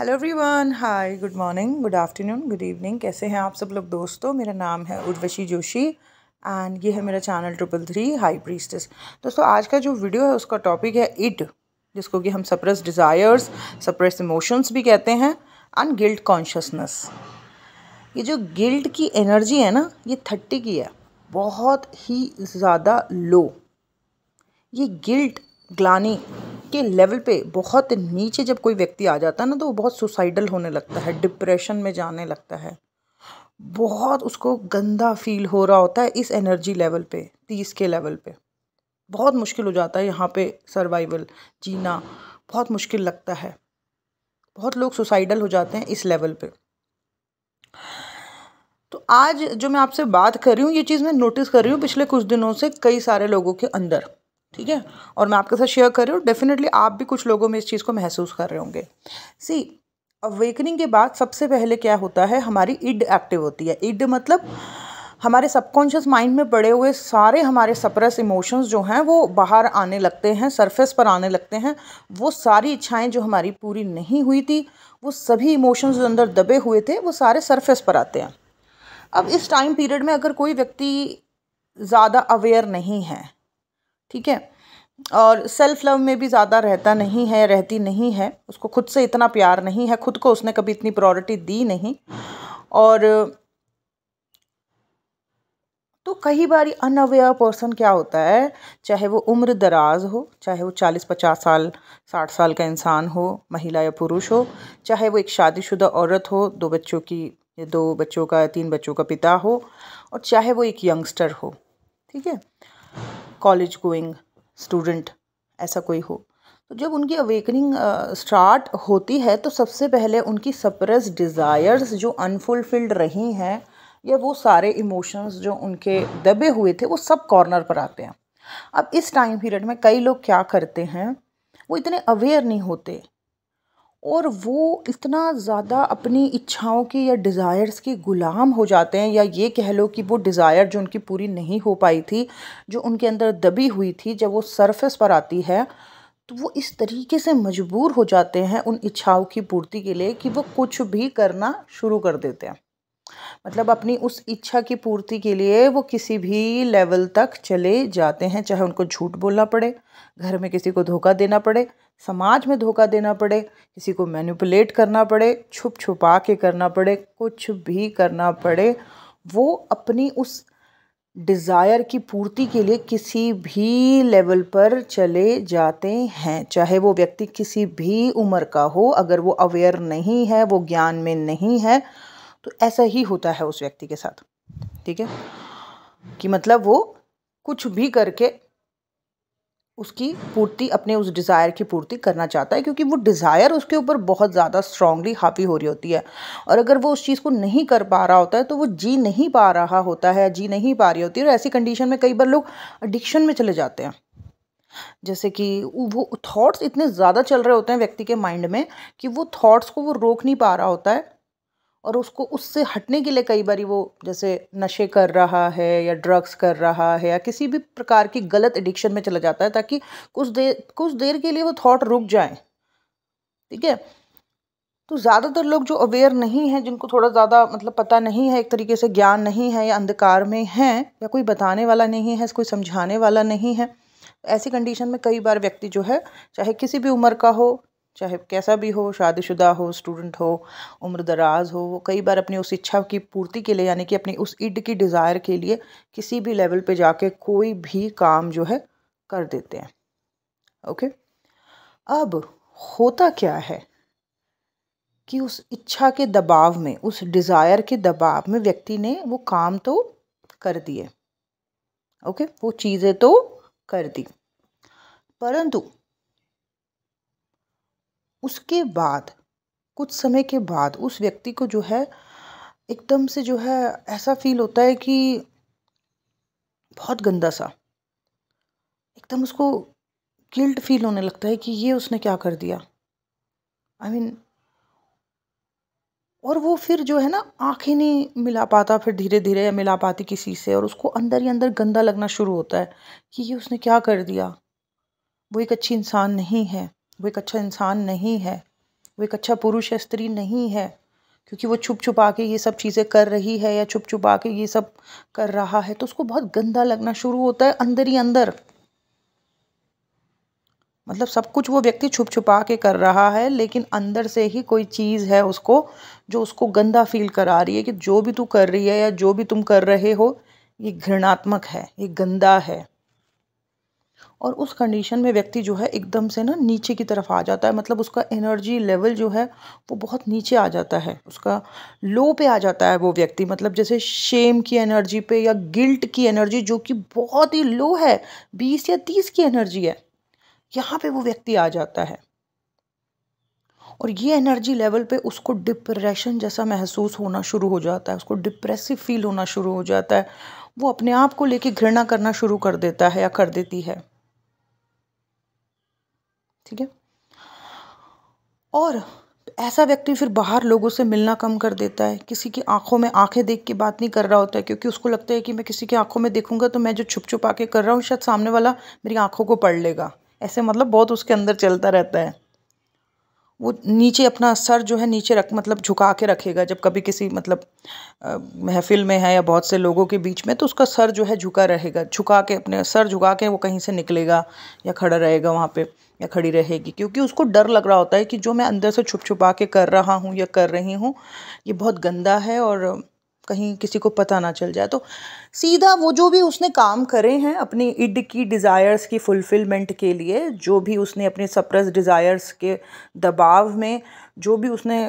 hello everyone hi good morning good afternoon good evening कैसे हैं आप सब लोग दोस्तों मेरा नाम है उर्वशी जोशी एंड ये है मेरा channel triple three high priests दोस्तों आज का जो वीडियो है उसका टॉपिक है इट जिसको कि हम सप्रेस डिज़ायर्स सप्रेस इमोशंस भी कहते हैं एंड गिल्ट कॉन्शसनेस ये जो गिल्ट की एनर्जी है ना ये थर्टी की है बहुत ही ज़्यादा लो ये गिल्ट ग्लानी के लेवल पे बहुत नीचे जब कोई व्यक्ति आ जाता है ना तो वो बहुत सुसाइडल होने लगता है डिप्रेशन में जाने लगता है बहुत उसको गंदा फील हो रहा होता है इस एनर्जी लेवल पे तीस के लेवल पे बहुत मुश्किल हो जाता है यहाँ पे सर्वाइवल जीना बहुत मुश्किल लगता है बहुत लोग सुसाइडल हो जाते हैं इस लेवल पे तो आज जो मैं आपसे बात कर रही हूँ ये चीज़ मैं नोटिस कर रही हूँ पिछले कुछ दिनों से कई सारे लोगों के अंदर ठीक है और मैं आपके साथ शेयर कर रही हूँ डेफिनेटली आप भी कुछ लोगों में इस चीज़ को महसूस कर रहे होंगे सी अवेकनिंग के बाद सबसे पहले क्या होता है हमारी इड एक्टिव होती है इड मतलब हमारे सबकॉन्शियस माइंड में पड़े हुए सारे हमारे सप्रेस इमोशंस जो हैं वो बाहर आने लगते हैं सरफेस पर आने लगते हैं वो सारी इच्छाएं जो हमारी पूरी नहीं हुई थी वो सभी इमोशंस जो अंदर दबे हुए थे वो सारे सरफेस पर आते हैं अब इस टाइम पीरियड में अगर कोई व्यक्ति ज़्यादा अवेयर नहीं है ठीक है और सेल्फ़ लव में भी ज़्यादा रहता नहीं है रहती नहीं है उसको खुद से इतना प्यार नहीं है खुद को उसने कभी इतनी प्रायोरिटी दी नहीं और तो कई बार अनअवेयर पर्सन क्या होता है चाहे वो उम्र दराज हो चाहे वो चालीस पचास साल साठ साल का इंसान हो महिला या पुरुष हो चाहे वो एक शादीशुदा औरत हो दो बच्चों की दो बच्चों का तीन बच्चों का पिता हो और चाहे वो एक यंगस्टर हो ठीक है कॉलेज गोइंग स्टूडेंट ऐसा कोई हो तो जब उनकी अवेकनिंग स्टार्ट होती है तो सबसे पहले उनकी सप्रेस डिज़ायर्स जो अनफुलफिल्ड रही हैं या वो सारे इमोशंस जो उनके दबे हुए थे वो सब कॉर्नर पर आते हैं अब इस टाइम पीरियड में कई लोग क्या करते हैं वो इतने अवेयर नहीं होते और वो इतना ज़्यादा अपनी इच्छाओं के या डिज़ायर्स के ग़ुलाम हो जाते हैं या ये कह लो कि वो डिज़ायर जो उनकी पूरी नहीं हो पाई थी जो उनके अंदर दबी हुई थी जब वो सरफेस पर आती है तो वो इस तरीके से मजबूर हो जाते हैं उन इच्छाओं की पूर्ति के लिए कि वो कुछ भी करना शुरू कर देते हैं मतलब अपनी उस इच्छा की पूर्ति के लिए वो किसी भी लेवल तक चले जाते हैं चाहे उनको झूठ बोलना पड़े घर में किसी को धोखा देना पड़े समाज में धोखा देना पड़े किसी को मैनिपुलेट करना पड़े छुप छुपा के करना पड़े कुछ भी करना पड़े वो अपनी उस डिज़ायर की पूर्ति के लिए किसी भी लेवल पर चले जाते हैं चाहे वो व्यक्ति किसी भी उम्र का हो अगर वो अवेयर नहीं है वो ज्ञान में नहीं है तो ऐसा ही होता है उस व्यक्ति के साथ ठीक है कि मतलब वो कुछ भी करके उसकी पूर्ति अपने उस डिज़ायर की पूर्ति करना चाहता है क्योंकि वो डिज़ायर उसके ऊपर बहुत ज़्यादा स्ट्रांगली हावी हो रही होती है और अगर वो उस चीज़ को नहीं कर पा रहा होता है तो वो जी नहीं पा रहा होता है जी नहीं पा रही होती है और ऐसी कंडीशन में कई बार लोग एडिक्शन में चले जाते हैं जैसे कि वो थॉट्स इतने ज़्यादा चल रहे होते हैं व्यक्ति के माइंड में कि वो थॉट्स को वो रोक नहीं पा रहा होता है और उसको उससे हटने के लिए कई बार वो जैसे नशे कर रहा है या ड्रग्स कर रहा है या किसी भी प्रकार की गलत एडिक्शन में चला जाता है ताकि कुछ देर कुछ देर के लिए वो थॉट रुक जाए ठीक है तो ज़्यादातर लोग जो अवेयर नहीं हैं जिनको थोड़ा ज़्यादा मतलब पता नहीं है एक तरीके से ज्ञान नहीं है या अंधकार में हैं या कोई बताने वाला नहीं है कोई समझाने वाला नहीं है ऐसी कंडीशन में कई बार व्यक्ति जो है चाहे किसी भी उम्र का हो चाहे कैसा भी हो शादीशुदा हो स्टूडेंट हो उम्र दराज हो वो कई बार अपनी उस इच्छा की पूर्ति के लिए यानी कि अपनी उस इड की डिज़ायर के लिए किसी भी लेवल पे जाके कोई भी काम जो है कर देते हैं ओके अब होता क्या है कि उस इच्छा के दबाव में उस डिज़ायर के दबाव में व्यक्ति ने वो काम तो कर दिए ओके वो चीज़ें तो कर दी परंतु उसके बाद कुछ समय के बाद उस व्यक्ति को जो है एकदम से जो है ऐसा फील होता है कि बहुत गंदा सा एकदम उसको गिल्ट फील होने लगता है कि ये उसने क्या कर दिया आई I मीन mean, और वो फिर जो है ना आंखें नहीं मिला पाता फिर धीरे धीरे मिला पाती किसी से और उसको अंदर ही अंदर गंदा लगना शुरू होता है कि ये उसने क्या कर दिया वो एक अच्छी इंसान नहीं है वो एक अच्छा इंसान नहीं है वो एक अच्छा पुरुष या स्त्री नहीं है क्योंकि वो छुप छुपा के ये सब चीज़ें कर रही है या छुप छुपा के ये सब कर रहा है तो उसको बहुत गंदा लगना शुरू होता है अंदर ही अंदर मतलब सब कुछ वो व्यक्ति छुप छुपा के कर रहा है लेकिन अंदर से ही कोई चीज़ है उसको जो उसको गंदा फील करा रही है कि जो भी तू कर रही है या जो भी तुम कर रहे हो ये घृणात्मक है ये गंदा है और उस कंडीशन में व्यक्ति जो है एकदम से ना नीचे की तरफ आ जाता है मतलब उसका एनर्जी लेवल जो है वो बहुत नीचे आ जाता है उसका लो पे आ जाता है वो व्यक्ति मतलब जैसे शेम की एनर्जी पे या गिल्ट की एनर्जी जो कि बहुत ही लो है बीस या तीस की एनर्जी है यहाँ पे वो व्यक्ति आ जाता है और ये एनर्जी लेवल पे उसको डिप्रेशन जैसा महसूस होना शुरू हो जाता है उसको डिप्रेसिव फील होना शुरू हो जाता है वो अपने आप को लेके घृणा करना शुरू कर देता है या कर देती है ठीक है और ऐसा व्यक्ति फिर बाहर लोगों से मिलना कम कर देता है किसी की आंखों में आंखें देख के बात नहीं कर रहा होता है क्योंकि उसको लगता है कि मैं किसी की आंखों में देखूंगा तो मैं जो छुप छुपा के कर रहा हूँ शायद सामने वाला मेरी आंखों को पढ़ लेगा ऐसे मतलब बहुत उसके अंदर चलता रहता है वो नीचे अपना सर जो है नीचे रख मतलब झुका के रखेगा जब कभी किसी मतलब महफिल में है या बहुत से लोगों के बीच में तो उसका सर जो है झुका रहेगा झुका के अपने सर झुका के वो कहीं से निकलेगा या खड़ा रहेगा वहाँ पे या खड़ी रहेगी क्योंकि उसको डर लग रहा होता है कि जो मैं अंदर से छुप छुपा के कर रहा हूँ या कर रही हूँ ये बहुत गंदा है और कहीं किसी को पता ना चल जाए तो सीधा वो जो भी उसने काम करे हैं अपनी इड की डिज़ायर्स की फुलफ़िलमेंट के लिए जो भी उसने अपने सप्रेस डिज़ायर्स के दबाव में जो भी उसने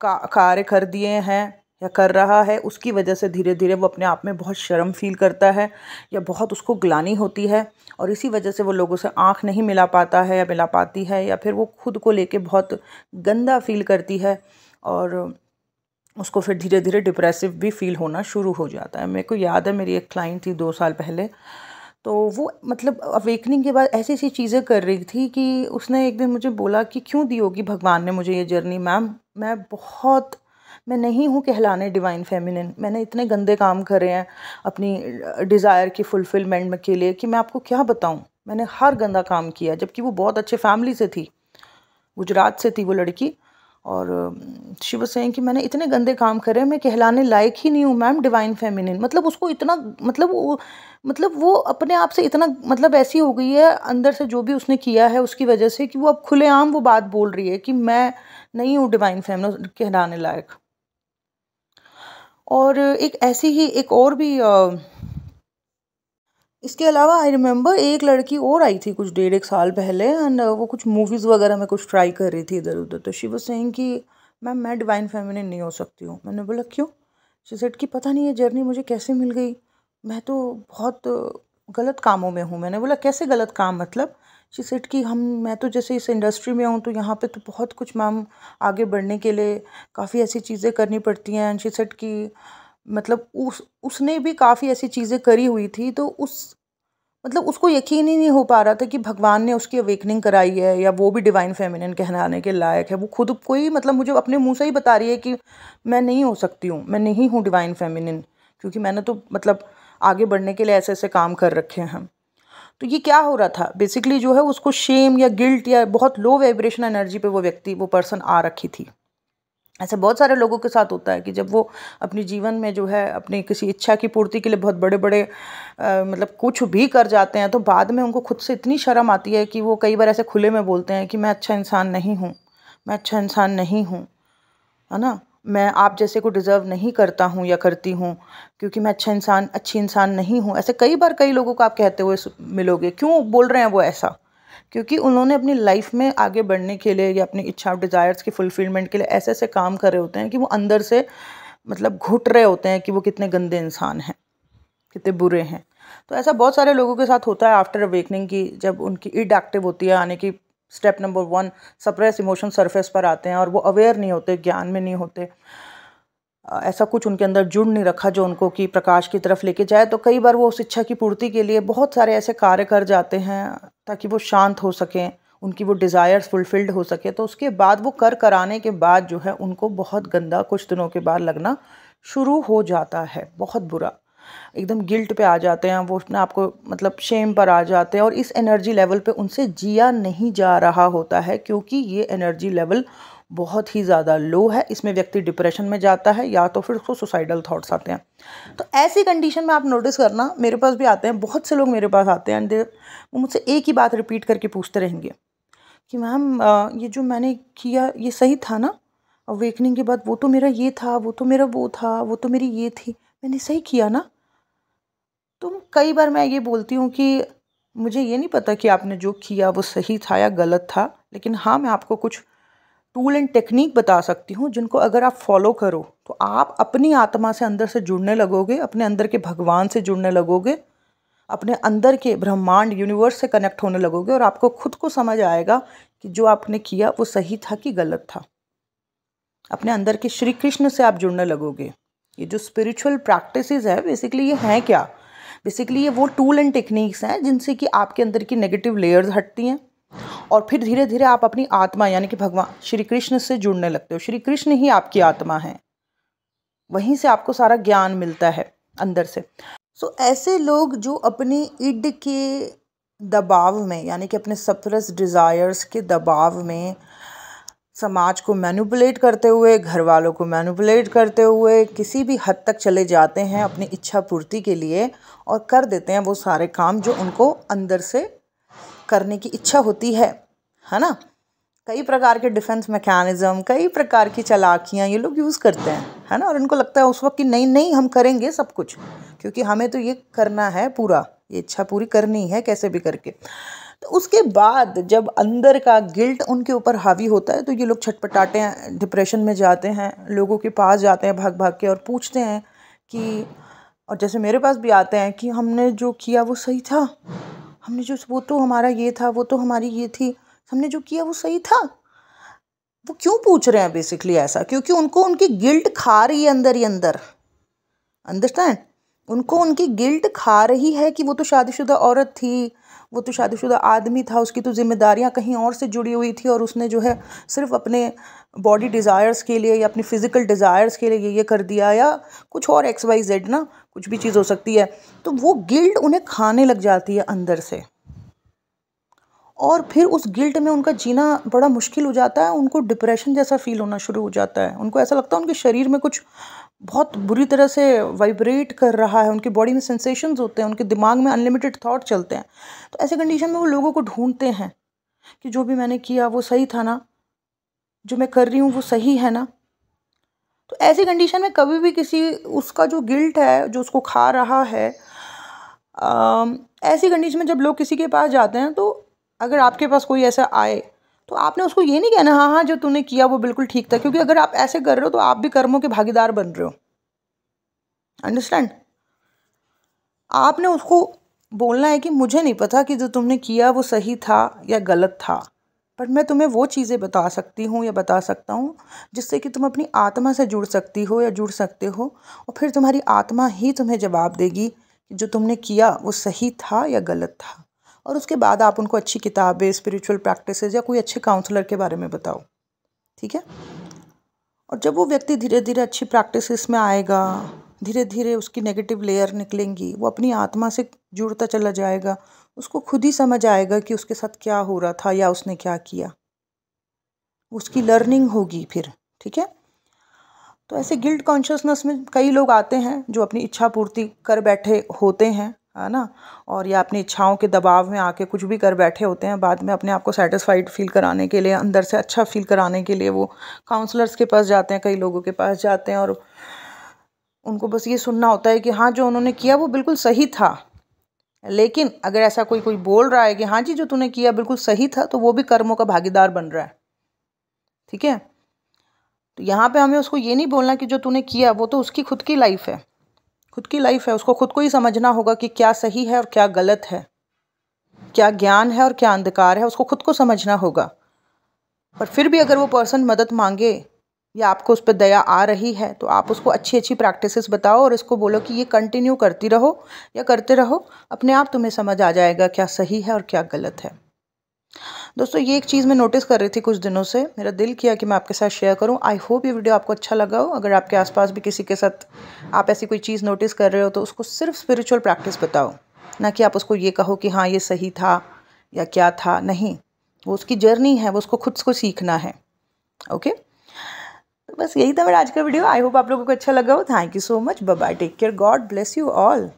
का कार्य कर दिए हैं या कर रहा है उसकी वजह से धीरे धीरे वो अपने आप में बहुत शर्म फील करता है या बहुत उसको ग्लानी होती है और इसी वजह से वो लोगों से आंख नहीं मिला पाता है या मिला पाती है या फिर वो खुद को लेके बहुत गंदा फील करती है और उसको फिर धीरे धीरे डिप्रेसिव भी फील होना शुरू हो जाता है मेरे को याद है मेरी एक क्लाइंट थी दो साल पहले तो वो मतलब अवेकनिंग के बाद ऐसी ऐसी चीज़ें कर रही थी कि उसने एक दिन मुझे बोला कि क्यों दी होगी भगवान ने मुझे ये जर्नी मैम मैं बहुत मैं नहीं हूँ कहलाने डिवाइन फेमिनिन मैंने इतने गंदे काम करे हैं अपनी डिज़ायर की फुलफिलमेंट के लिए कि मैं आपको क्या बताऊँ मैंने हर गंदा काम किया जबकि वो बहुत अच्छे फैमिली से थी गुजरात से थी वो लड़की और शिव सेंग कि मैंने इतने गंदे काम करे मैं कहलाने लायक ही नहीं हूँ मैम डिवाइन फेमिनिन मतलब उसको इतना मतलब वो मतलब वो अपने आप से इतना मतलब ऐसी हो गई है अंदर से जो भी उसने किया है उसकी वजह से कि वो अब खुलेआम वो बात बोल रही है कि मैं नहीं हूँ डिवाइन फेमिन कहलाने लायक और एक ऐसी ही एक और भी इसके अलावा आई रिमेंबर एक लड़की और आई थी कुछ डेढ़ एक साल पहले एंड uh, वो कुछ मूवीज़ वगैरह में कुछ ट्राई कर रही थी इधर उधर तो शिव सिंह की मैम मैं डिवाइन फेमिनिन नहीं हो सकती हूँ मैंने बोला क्यों सेट की पता नहीं ये जर्नी मुझे कैसे मिल गई मैं तो बहुत गलत कामों में हूँ मैंने बोला कैसे गलत काम मतलब शी सेट की हम मैं तो जैसे इस इंडस्ट्री में हूँ तो यहाँ पे तो बहुत कुछ मैम आगे बढ़ने के लिए काफ़ी ऐसी चीज़ें करनी पड़ती हैं एंड शी सेट की मतलब उस उसने भी काफ़ी ऐसी चीज़ें करी हुई थी तो उस मतलब उसको यकीन ही नहीं हो पा रहा था कि भगवान ने उसकी अवेकनिंग कराई है या वो भी डिवाइन फेमिनिन कहलाने के लायक है वो खुद कोई मतलब मुझे अपने मुंह से ही बता रही है कि मैं नहीं हो सकती हूँ मैं नहीं हूँ डिवाइन फेमिनिन क्योंकि मैंने तो मतलब आगे बढ़ने के लिए ऐसे ऐसे काम कर रखे हैं तो ये क्या हो रहा था बेसिकली जो है उसको शेम या गिल्ट या बहुत लो वाइब्रेशन एनर्जी पर वो व्यक्ति वो पर्सन आ रखी थी ऐसे बहुत सारे लोगों के साथ होता है कि जब वो अपने जीवन में जो है अपनी किसी इच्छा की पूर्ति के लिए बहुत बड़े बड़े आ, मतलब कुछ भी कर जाते हैं तो बाद में उनको खुद से इतनी शर्म आती है कि वो कई बार ऐसे खुले में बोलते हैं कि मैं अच्छा इंसान नहीं हूँ मैं अच्छा इंसान नहीं हूँ है ना मैं आप जैसे को डिज़र्व नहीं करता हूँ या करती हूँ क्योंकि मैं अच्छा इंसान अच्छी इंसान नहीं हूँ ऐसे कई बार कई लोगों को आप कहते हुए मिलोगे क्यों बोल रहे हैं वो ऐसा क्योंकि उन्होंने अपनी लाइफ में आगे बढ़ने के लिए या अपनी इच्छा डिज़ायर्स की फुलफिलमेंट के लिए ऐसे ऐसे काम कर रहे होते हैं कि वो अंदर से मतलब घुट रहे होते हैं कि वो कितने गंदे इंसान हैं कितने बुरे हैं तो ऐसा बहुत सारे लोगों के साथ होता है आफ्टर अवेकनिंग की जब उनकी इड एक्टिव होती है यानी कि step number one suppress emotion surface पर आते हैं और वो अवेयर नहीं होते ज्ञान में नहीं होते ऐसा कुछ उनके अंदर जुड़ नहीं रखा जो उनको कि प्रकाश की तरफ लेके जाए तो कई बार वो उस इच्छा की पूर्ति के लिए बहुत सारे ऐसे कार्य कर जाते हैं ताकि वो शांत हो सकें उनकी वो डिज़ायर्स फुलफ़िल्ड हो सके तो उसके बाद वो कर कराने के बाद जो है उनको बहुत गंदा कुछ दिनों के बाद लगना शुरू हो जाता है बहुत बुरा एकदम गिल्ट पे आ जाते हैं वो अपने आपको मतलब शेम पर आ जाते हैं और इस एनर्जी लेवल पे उनसे जिया नहीं जा रहा होता है क्योंकि ये एनर्जी लेवल बहुत ही ज़्यादा लो है इसमें व्यक्ति डिप्रेशन में जाता है या तो फिर उसको सुसाइडल थाट्स आते हैं तो ऐसी कंडीशन में आप नोटिस करना मेरे पास भी आते हैं बहुत से लोग मेरे पास आते हैं वो मुझसे एक ही बात रिपीट करके पूछते रहेंगे कि मैम ये जो मैंने किया ये सही था ना अवेकनिंग के बाद वो तो मेरा ये था वो तो मेरा वो था वो तो मेरी ये थी मैंने सही किया ना तो कई बार मैं ये बोलती हूँ कि मुझे ये नहीं पता कि आपने जो किया वो सही था या गलत था लेकिन हाँ मैं आपको कुछ टूल एंड टेक्निक बता सकती हूँ जिनको अगर आप फॉलो करो तो आप अपनी आत्मा से अंदर से जुड़ने लगोगे अपने अंदर के भगवान से जुड़ने लगोगे अपने अंदर के ब्रह्मांड यूनिवर्स से कनेक्ट होने लगोगे और आपको खुद को समझ आएगा कि जो आपने किया वो सही था कि गलत था अपने अंदर के श्री कृष्ण से आप जुड़ने लगोगे ये जो स्पिरिचुअल प्रैक्टिसेस है बेसिकली ये हैं क्या बेसिकली ये वो टूल एंड टेक्निक्स हैं जिनसे कि आपके अंदर की नेगेटिव लेयर्स हटती हैं और फिर धीरे धीरे आप अपनी आत्मा यानी कि भगवान श्री कृष्ण से जुड़ने लगते हो श्री कृष्ण ही आपकी आत्मा है वहीं से आपको सारा ज्ञान मिलता है अंदर से सो so, ऐसे लोग जो अपने इड के दबाव में यानी कि अपने सफरस डिज़ायर्स के दबाव में समाज को मैनुपलेट करते हुए घर वालों को मैनुपलेट करते हुए किसी भी हद तक चले जाते हैं अपनी इच्छा पूर्ति के लिए और कर देते हैं वो सारे काम जो उनको अंदर से करने की इच्छा होती है है ना कई प्रकार के डिफेंस मैकेनिज़्म कई प्रकार की चलाकियाँ ये लोग यूज़ करते हैं है ना और इनको लगता है उस वक्त कि नहीं नहीं हम करेंगे सब कुछ क्योंकि हमें तो ये करना है पूरा ये इच्छा पूरी करनी है कैसे भी करके तो उसके बाद जब अंदर का गिल्ट उनके ऊपर हावी होता है तो ये लोग छटपटाते हैं डिप्रेशन में जाते हैं लोगों के पास जाते हैं भाग भाग के और पूछते हैं कि और जैसे मेरे पास भी आते हैं कि हमने जो किया वो सही था हमने जो वो तो हमारा ये था वो तो हमारी ये थी हमने जो किया वो सही था वो क्यों पूछ रहे हैं बेसिकली ऐसा क्योंकि उनको उनकी गिल्ट खा रही है अंदर ही अंदर अंडरस्टैंड उनको उनकी गिल्ट खा रही है कि वो तो शादीशुदा औरत थी वो तो शादीशुदा आदमी था उसकी तो ज़िम्मेदारियाँ कहीं और से जुड़ी हुई थी और उसने जो है सिर्फ अपने बॉडी डिज़ायर्स के लिए या अपनी फ़िज़िकल डिज़ायर्स के लिए ये ये कर दिया या कुछ और एक्स वाई जेड ना कुछ भी चीज़ हो सकती है तो वो गिल्ड उन्हें खाने लग जाती है अंदर से और फिर उस गिल्ट में उनका जीना बड़ा मुश्किल हो जाता है उनको डिप्रेशन जैसा फील होना शुरू हो जाता है उनको ऐसा लगता है उनके शरीर में कुछ बहुत बुरी तरह से वाइब्रेट कर रहा है उनकी बॉडी में सेंसेशंस होते हैं उनके दिमाग में अनलिमिटेड थॉट चलते हैं तो ऐसे कंडीशन में वो लोगों को ढूंढते हैं कि जो भी मैंने किया वो सही था ना जो मैं कर रही हूँ वो सही है ना तो ऐसी कंडीशन में कभी भी किसी उसका जो गिल्ट है जो उसको खा रहा है आ, ऐसी कंडीशन में जब लोग किसी के पास जाते हैं तो अगर आपके पास कोई ऐसा आए तो आपने उसको ये नहीं कहना हाँ हाँ जो तूने किया वो बिल्कुल ठीक था क्योंकि अगर आप ऐसे कर रहे हो तो आप भी कर्मों के भागीदार बन रहे हो अंडरस्टैंड आपने उसको बोलना है कि मुझे नहीं पता कि जो तुमने किया वो सही था या गलत था बट मैं तुम्हें वो चीज़ें बता सकती हूँ या बता सकता हूँ जिससे कि तुम अपनी आत्मा से जुड़ सकती हो या जुड़ सकते हो और फिर तुम्हारी आत्मा ही तुम्हें जवाब देगी कि जो तुमने किया वो सही था या गलत था और उसके बाद आप उनको अच्छी किताबें स्पिरिचुअल प्रैक्टिस या कोई अच्छे काउंसलर के बारे में बताओ ठीक है और जब वो व्यक्ति धीरे धीरे अच्छी प्रैक्टिस में आएगा धीरे धीरे उसकी नेगेटिव लेयर निकलेंगी वो अपनी आत्मा से जुड़ता चला जाएगा उसको खुद ही समझ आएगा कि उसके साथ क्या हो रहा था या उसने क्या किया उसकी लर्निंग होगी फिर ठीक है तो ऐसे गिल्ट कॉन्शियसनेस में कई लोग आते हैं जो अपनी इच्छा पूर्ति कर बैठे होते हैं है ना और या अपनी इच्छाओं के दबाव में आके कुछ भी कर बैठे होते हैं बाद में अपने आप को सेटिस्फाइड फील कराने के लिए अंदर से अच्छा फील कराने के लिए वो काउंसलर्स के पास जाते हैं कई लोगों के पास जाते हैं और उनको बस ये सुनना होता है कि हाँ जो उन्होंने किया वो बिल्कुल सही था लेकिन अगर ऐसा कोई कोई बोल रहा है कि हाँ जी जो तूने किया बिल्कुल सही था तो वो भी कर्मों का भागीदार बन रहा है ठीक है तो यहाँ पे हमें उसको ये नहीं बोलना कि जो तूने किया वो तो उसकी खुद की लाइफ है खुद की लाइफ है उसको खुद को ही समझना होगा कि क्या सही है और क्या गलत है क्या ज्ञान है और क्या अंधकार है उसको खुद को समझना होगा और फिर भी अगर वो पर्सन मदद मांगे या आपको उस पर दया आ रही है तो आप उसको अच्छी अच्छी प्रैक्टिसेस बताओ और इसको बोलो कि ये कंटिन्यू करती रहो या करते रहो अपने आप तुम्हें समझ आ जाएगा क्या सही है और क्या गलत है दोस्तों ये एक चीज़ मैं नोटिस कर रही थी कुछ दिनों से मेरा दिल किया कि मैं आपके साथ शेयर करूँ आई होप ये वीडियो आपको अच्छा लगा हो अगर आपके आसपास भी किसी के साथ आप ऐसी कोई चीज़ नोटिस कर रहे हो तो उसको सिर्फ स्पिरिचुअल प्रैक्टिस बताओ ना कि आप उसको ये कहो कि हाँ ये सही था या क्या था नहीं वो उसकी जर्नी है वो उसको खुद को सीखना है ओके तो बस यही था मेरा आज का वीडियो आई होप आप लोगों को अच्छा लगा हो thank you so much bye take care God bless you all